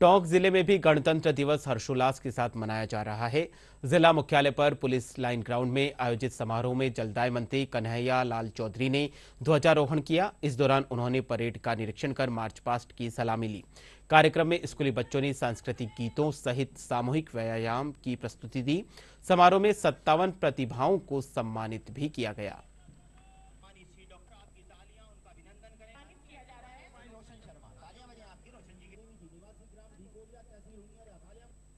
टोंक जिले में भी गणतंत्र दिवस हर्षोल्लास के साथ मनाया जा रहा है जिला मुख्यालय पर पुलिस लाइन ग्राउंड में आयोजित समारोह में जलदाय मंत्री कन्हैया लाल चौधरी ने ध्वजारोहण किया इस दौरान उन्होंने परेड का निरीक्षण कर मार्च पास्ट की सलामी ली कार्यक्रम में स्कूली बच्चों ने सांस्कृतिक गीतों सहित सामूहिक व्यायाम की प्रस्तुति दी समारोह में सत्तावन प्रतिभाओं को सम्मानित भी किया गया